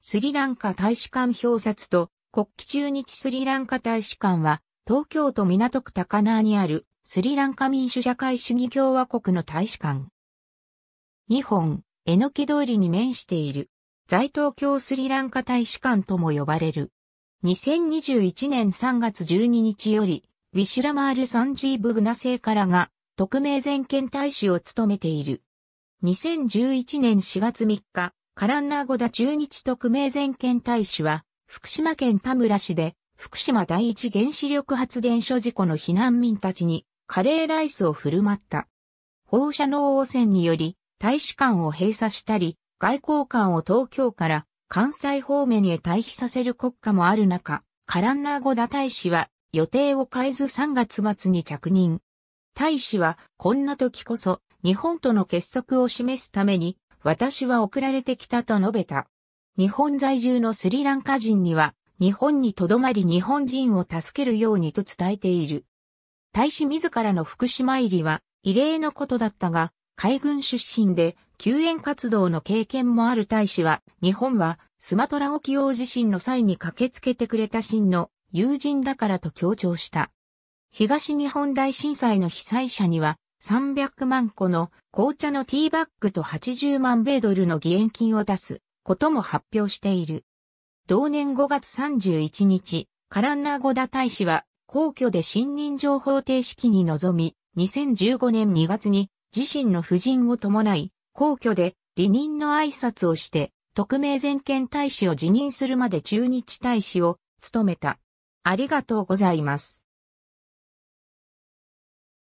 スリランカ大使館表札と国旗中日スリランカ大使館は東京都港区高輪にあるスリランカ民主社会主義共和国の大使館。日本、えのき通りに面している在東京スリランカ大使館とも呼ばれる。2021年3月12日よりウィシュラマール・サンジーブ・グナセからが特命全権大使を務めている。2011年4月3日、カランナーゴダ中日特命全権大使は、福島県田村市で、福島第一原子力発電所事故の避難民たちに、カレーライスを振る舞った。放射能汚染により、大使館を閉鎖したり、外交官を東京から関西方面へ退避させる国家もある中、カランナーゴダ大使は予定を変えず3月末に着任。大使はこんな時こそ日本との結束を示すために私は送られてきたと述べた。日本在住のスリランカ人には、日本に留まり日本人を助けるようにと伝えている。大使自らの福島入りは異例のことだったが、海軍出身で救援活動の経験もある大使は、日本はスマトラ沖大地震の際に駆けつけてくれた真の友人だからと強調した。東日本大震災の被災者には300万個の紅茶のティーバッグと80万米ドルの義援金を出すことも発表している。同年5月31日、カランナーゴダ大使は皇居で信任状方程式に臨み、2015年2月に自身の夫人を伴い、皇居で離任の挨拶をして、特命全権大使を辞任するまで中日大使を務めた。ありがとうございます。